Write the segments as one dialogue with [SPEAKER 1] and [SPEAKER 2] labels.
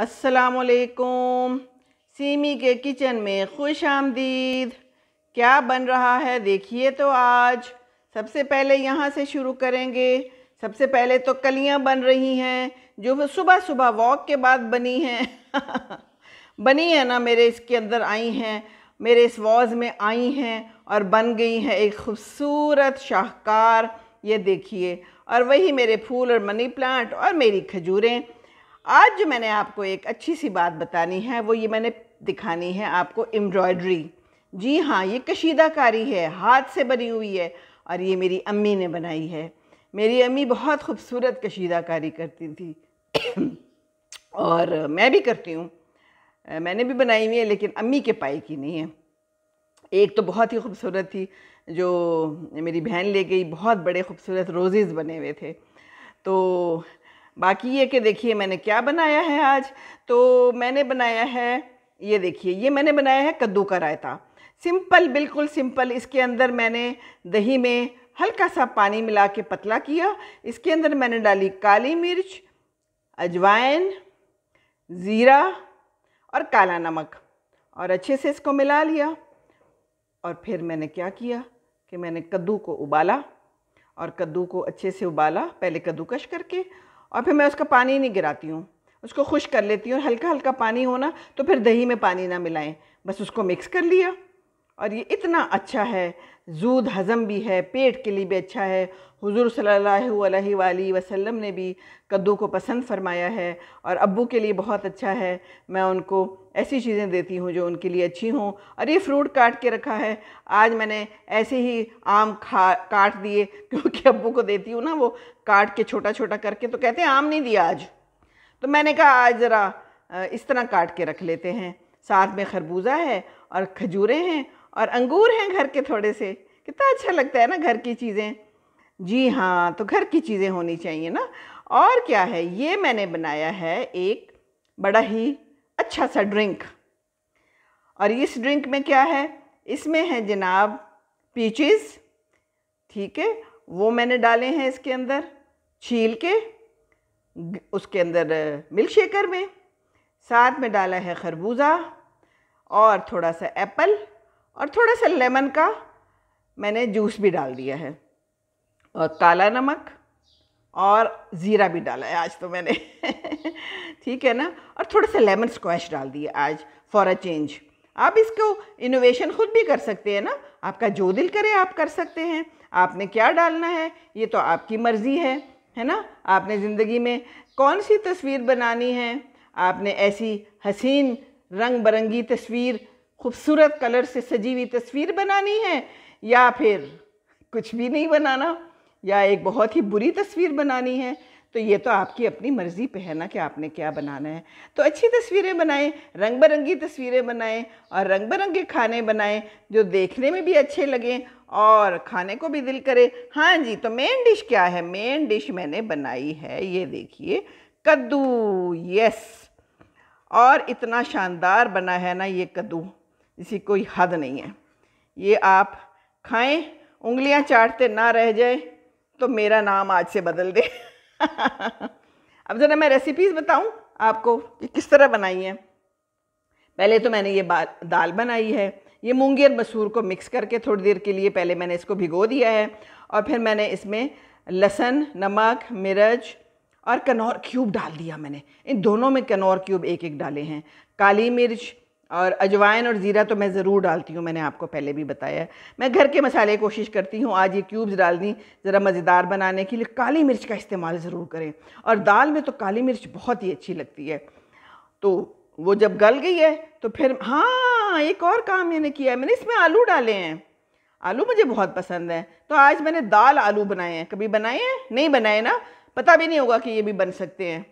[SPEAKER 1] असलकुम सीमी के किचन में खुश आमदीद क्या बन रहा है देखिए तो आज सबसे पहले यहाँ से शुरू करेंगे सबसे पहले तो कलियाँ बन रही हैं जो सुबह सुबह वॉक के बाद बनी हैं बनी है ना मेरे इसके अंदर आई हैं मेरे इस वॉज में आई हैं और बन गई हैं एक खूबसूरत शाहकार ये देखिए और वही मेरे फूल और मनी प्लांट और मेरी खजूरें आज जो मैंने आपको एक अच्छी सी बात बतानी है वो ये मैंने दिखानी है आपको एम्ब्रॉयड्री जी हाँ ये कशीदाकारी है हाथ से बनी हुई है और ये मेरी अम्मी ने बनाई है मेरी अम्मी बहुत खूबसूरत कशीदाकारी करती थी और मैं भी करती हूँ मैंने भी बनाई हुई है लेकिन अम्मी के पाई की नहीं है एक तो बहुत ही खूबसूरत थी जो मेरी बहन ले गई बहुत बड़े खूबसूरत रोज़ेज़ बने हुए थे तो बाकी ये कि देखिए मैंने क्या बनाया है आज तो मैंने बनाया है ये देखिए ये मैंने बनाया है कद्दू का रायता सिंपल बिल्कुल सिंपल इसके अंदर मैंने दही में हल्का सा पानी मिला के पतला किया इसके अंदर मैंने डाली काली मिर्च अजवाइन ज़ीरा और काला नमक और अच्छे से इसको मिला लिया और फिर मैंने क्या किया कि मैंने कद्दू को उबाला और कद्दू को अच्छे से उबाला पहले कद्दूकश करके और फिर मैं उसका पानी नहीं गिराती हूँ उसको खुश कर लेती हूँ हल्का हल्का पानी होना तो फिर दही में पानी ना मिलाएं बस उसको मिक्स कर लिया और ये इतना अच्छा है जूद हज़म भी है पेट के लिए भी अच्छा है हुजूर सल्लल्लाहु अलैहि वसल्लम ने भी कद्दू को पसंद फरमाया है और अब्बू के लिए बहुत अच्छा है मैं उनको ऐसी चीज़ें देती हूँ जो उनके लिए अच्छी हों और ये फ्रूट काट के रखा है आज मैंने ऐसे ही आम खा काट दिए क्योंकि अब्बू को देती हूँ ना वो काट के छोटा छोटा करके तो कहते हैं आम नहीं दिया आज तो मैंने कहा आज ज़रा इस तरह काट के रख लेते हैं साथ में खरबूजा है और खजूरें हैं और अंगूर हैं घर के थोड़े से कितना अच्छा लगता है ना घर की चीज़ें जी हाँ तो घर की चीज़ें होनी चाहिए ना और क्या है ये मैंने बनाया है एक बड़ा ही अच्छा सा ड्रिंक और इस ड्रिंक में क्या है इसमें है जनाब पीचेस ठीक है वो मैंने डाले हैं इसके अंदर छील के उसके अंदर मिल्क शेकर में साथ में डाला है खरबूजा और थोड़ा सा एप्पल और थोड़ा सा लेमन का मैंने जूस भी डाल दिया है और काला नमक और ज़ीरा भी डाला है आज तो मैंने ठीक है ना और थोड़ा सा लेमन स्क्वैश डाल दिया आज फॉर अ चेंज आप इसको इनोवेशन खुद भी कर सकते हैं ना आपका जो दिल करे आप कर सकते हैं आपने क्या डालना है ये तो आपकी मर्ज़ी है है ना आपने ज़िंदगी में कौन सी तस्वीर बनानी है आपने ऐसी हसीन रंग बरंगी तस्वीर खूबसूरत कलर से सजी हुई तस्वीर बनानी है या फिर कुछ भी नहीं बनाना या एक बहुत ही बुरी तस्वीर बनानी है तो ये तो आपकी अपनी मर्ज़ी पे है ना कि आपने क्या बनाना है तो अच्छी तस्वीरें बनाएं रंग बिरंगी तस्वीरें बनाएं और रंग बिरंगे खाने बनाएं जो देखने में भी अच्छे लगें और खाने को भी दिल करे हाँ जी तो मेन डिश क्या है मेन डिश मैंने बनाई है ये देखिए कद्दू यस और इतना शानदार बना है ना ये कद्दू इसकी कोई हद नहीं है ये आप खाएं उंगलियां चाटते ना रह जाए तो मेरा नाम आज से बदल दे अब ज़रा मैं रेसिपीज़ बताऊं आपको कि किस तरह बनाई है पहले तो मैंने ये दाल बनाई है ये मूँगी और मसूर को मिक्स करके थोड़ी देर के लिए पहले मैंने इसको भिगो दिया है और फिर मैंने इसमें लहसन नमक मिर्च और कनौर क्यूब डाल दिया मैंने इन दोनों में कनौर क्यूब एक एक डाले हैं काली मिर्च और अजवाइन और ज़ीरा तो मैं ज़रूर डालती हूँ मैंने आपको पहले भी बताया मैं घर के मसाले कोशिश करती हूँ आज ये क्यूब्स डाल दी ज़रा मज़ेदार बनाने के लिए काली मिर्च का इस्तेमाल ज़रूर करें और दाल में तो काली मिर्च बहुत ही अच्छी लगती है तो वो जब गल गई है तो फिर हाँ एक और काम मैंने किया है मैंने इसमें आलू डाले हैं आलू मुझे बहुत पसंद है तो आज मैंने दाल आलू बनाए हैं कभी बनाए हैं नहीं बनाए ना पता भी नहीं होगा कि ये भी बन सकते हैं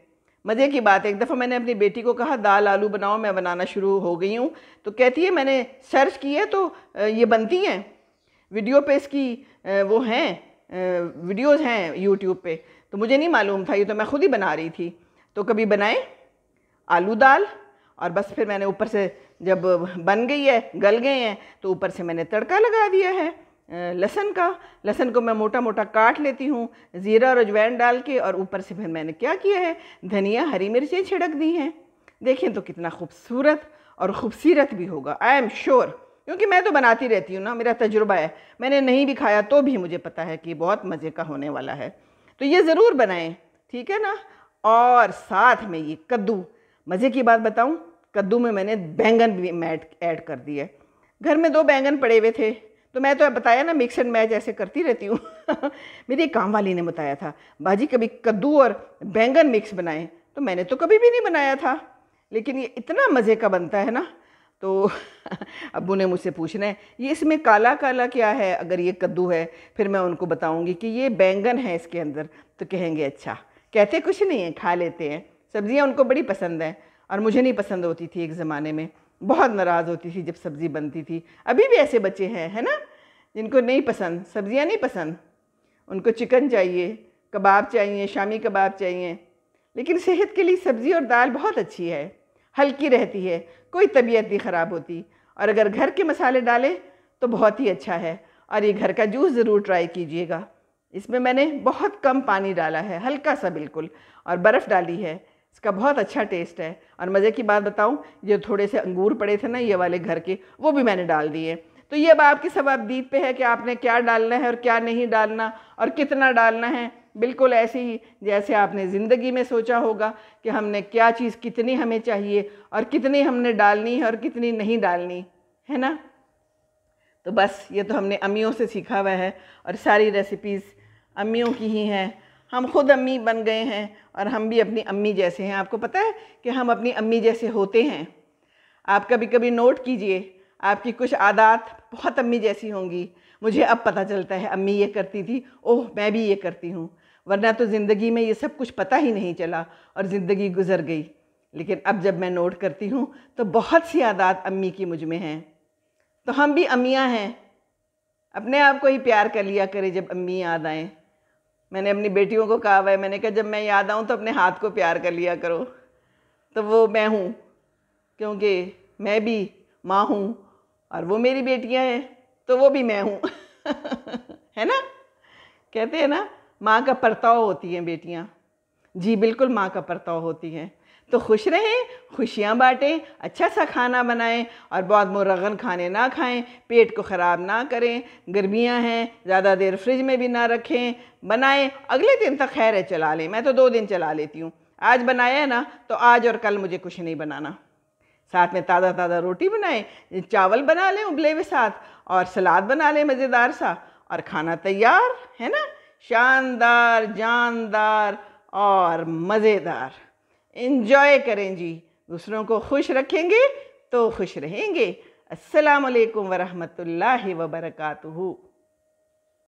[SPEAKER 1] मज़े की बात है एक दफ़ा मैंने अपनी बेटी को कहा दाल आलू बनाओ मैं बनाना शुरू हो गई हूँ तो कहती है मैंने सर्च की है तो ये बनती हैं वीडियो पे इसकी वो हैं वीडियोज़ हैं यूट्यूब पे तो मुझे नहीं मालूम था ये तो मैं खुद ही बना रही थी तो कभी बनाए आलू दाल और बस फिर मैंने ऊपर से जब बन गई है गल गए हैं तो ऊपर से मैंने तड़का लगा दिया है लहसन का लहसन को मैं मोटा मोटा काट लेती हूँ ज़ीरा और अजवैन डाल के और ऊपर से फिर मैंने क्या किया है धनिया हरी मिर्चें छिड़क दी हैं देखें तो कितना खूबसूरत और खूबसूरत भी होगा आई एम श्योर क्योंकि मैं तो बनाती रहती हूँ ना मेरा तजुर्बा है मैंने नहीं भी खाया तो भी मुझे पता है कि बहुत मज़े का होने वाला है तो ये ज़रूर बनाएं ठीक है ना और साथ में ये कद्दू मज़े की बात बताऊँ कद्दू में मैंने बैंगन भी ऐड कर दिए घर में दो बैंगन पड़े हुए थे तो मैं तो बताया ना मिक्स एंड मैच ऐसे करती रहती हूँ मेरी एक काम वाली ने बताया था बाजी कभी कद्दू और बैंगन मिक्स बनाएं तो मैंने तो कभी भी नहीं बनाया था लेकिन ये इतना मज़े का बनता है ना तो अबू ने मुझसे पूछना है ये इसमें काला काला क्या है अगर ये कद्दू है फिर मैं उनको बताऊँगी कि ये बैंगन है इसके अंदर तो कहेंगे अच्छा कहते कुछ नहीं है खा लेते हैं सब्ज़ियाँ उनको बड़ी पसंद हैं और मुझे नहीं पसंद होती थी एक ज़माने में बहुत नाराज़ होती थी जब सब्ज़ी बनती थी अभी भी ऐसे बच्चे हैं है ना जिनको नहीं पसंद सब्ज़ियाँ नहीं पसंद उनको चिकन चाहिए कबाब चाहिए शामी कबाब चाहिए लेकिन सेहत के लिए सब्ज़ी और दाल बहुत अच्छी है हल्की रहती है कोई तबीयत नहीं ख़राब होती और अगर घर के मसाले डालें तो बहुत ही अच्छा है और ये घर का जूस ज़रूर ट्राई कीजिएगा इसमें मैंने बहुत कम पानी डाला है हल्का सा बिल्कुल और बर्फ़ डाली है इसका बहुत अच्छा टेस्ट है और मज़े की बात बताऊँ ये थोड़े से अंगूर पड़े थे ना ये वाले घर के वो भी मैंने डाल दिए तो ये अब आपकी सवाबदीद पे है कि आपने क्या डालना है और क्या नहीं डालना और कितना डालना है बिल्कुल ऐसे ही जैसे आपने ज़िंदगी में सोचा होगा कि हमने क्या चीज़ कितनी हमें चाहिए और कितनी हमने डालनी है और कितनी नहीं डालनी है ना तो बस ये तो हमने अम्मियों से सीखा हुआ है और सारी रेसिपीज़ अम्मियों की ही हैं हम खुद अम्मी बन गए हैं और हम भी अपनी अम्मी जैसे हैं आपको पता है कि हम अपनी अम्मी जैसे होते हैं आप कभी कभी नोट कीजिए आपकी कुछ आदत बहुत अम्मी जैसी होंगी मुझे अब पता चलता है अम्मी ये करती थी ओह मैं भी ये करती हूँ वरना तो ज़िंदगी में ये सब कुछ पता ही नहीं चला और ज़िंदगी गुजर गई लेकिन अब जब मैं नोट करती हूँ तो बहुत सी आदत अम्मी की मुझ में हैं तो हम भी अम्मियाँ हैं अपने आप को ही प्यार कर लिया करें जब अम्मी याद आएँ मैंने अपनी बेटियों को कहा हुआ है मैंने कहा जब मैं याद आऊँ तो अपने हाथ को प्यार कर लिया करो तो वो मैं हूँ क्योंकि मैं भी माँ हूँ और वो मेरी बेटियाँ हैं तो वो भी मैं हूँ है ना कहते हैं ना माँ का परताव होती हैं बेटियाँ जी बिल्कुल माँ का परताव होती हैं तो खुश रहें खुशियाँ बाँटें अच्छा सा खाना बनाएं और बहुत मुरगन खाने ना खाएं पेट को ख़राब ना करें गर्मियाँ हैं ज़्यादा देर फ्रिज में भी ना रखें बनाएं अगले दिन तक खैर है चला लें मैं तो दो दिन चला लेती हूँ आज बनाया ना तो आज और कल मुझे कुछ नहीं बनाना साथ में ताज़ा ताज़ा रोटी बनाएं चावल बना लें उबले हुए साथ और सलाद बना लें मज़ेदार सा और खाना तैयार है ना शानदार जानदार और मज़ेदार इंजॉय करें जी दूसरों को खुश रखेंगे तो खुश रहेंगे असलकम ला वरकू